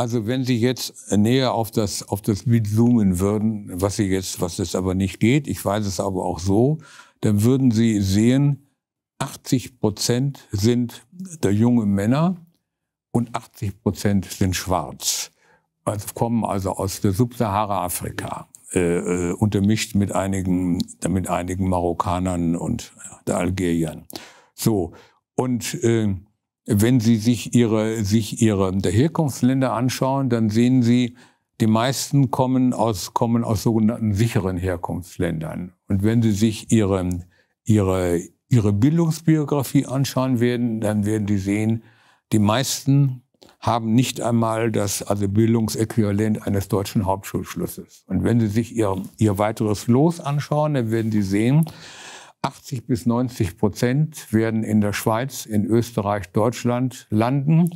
Also wenn Sie jetzt näher auf das, auf das Bild zoomen würden, was Sie jetzt, was es aber nicht geht, ich weiß es aber auch so, dann würden Sie sehen, 80 Prozent sind der junge Männer und 80 Prozent sind schwarz. Also kommen also aus der Subsahara Afrika, äh, äh, untermischt mit einigen, mit einigen Marokkanern und äh, der Algeriern. So. Und, äh, wenn Sie sich Ihre, sich Ihre Herkunftsländer anschauen, dann sehen Sie, die meisten kommen aus, kommen aus sogenannten sicheren Herkunftsländern. Und wenn Sie sich Ihre, Ihre, Ihre Bildungsbiografie anschauen werden, dann werden Sie sehen, die meisten haben nicht einmal das also Bildungsäquivalent eines deutschen Hauptschulschlusses. Und wenn Sie sich ihr, ihr weiteres Los anschauen, dann werden Sie sehen, 80 bis 90 Prozent werden in der Schweiz, in Österreich, Deutschland landen.